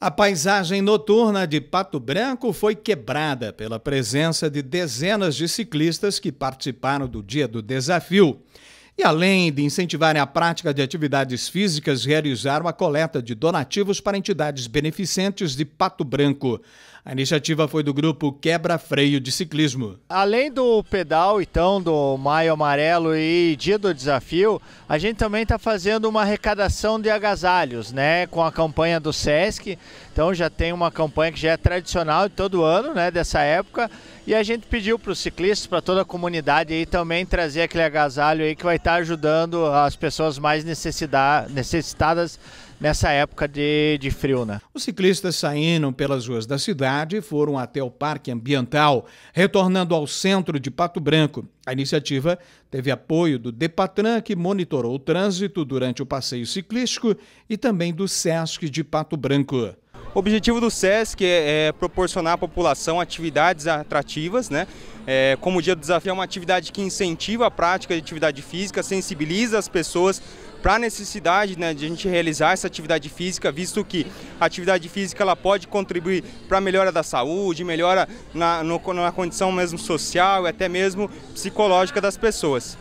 A paisagem noturna de Pato Branco foi quebrada pela presença de dezenas de ciclistas que participaram do Dia do Desafio. E além de incentivarem a prática de atividades físicas, realizaram a coleta de donativos para entidades beneficentes de Pato Branco. A iniciativa foi do grupo Quebra Freio de Ciclismo. Além do pedal, então, do Maio Amarelo e Dia do Desafio, a gente também está fazendo uma arrecadação de agasalhos, né? Com a campanha do Sesc. Então já tem uma campanha que já é tradicional de todo ano, né? Dessa época e a gente pediu para os ciclistas, para toda a comunidade aí também trazer aquele agasalho aí que vai estar tá ajudando as pessoas mais necessitadas nessa época de, de frio, né? Os ciclistas saíram pelas ruas da cidade e foram até o Parque Ambiental, retornando ao centro de Pato Branco. A iniciativa teve apoio do Depatran, que monitorou o trânsito durante o passeio ciclístico, e também do SESC de Pato Branco. O objetivo do SESC é, é proporcionar à população atividades atrativas, né? É, como o Dia do Desafio é uma atividade que incentiva a prática de atividade física, sensibiliza as pessoas para a necessidade né, de a gente realizar essa atividade física, visto que a atividade física ela pode contribuir para a melhora da saúde, melhora na, no, na condição mesmo social e até mesmo psicológica das pessoas.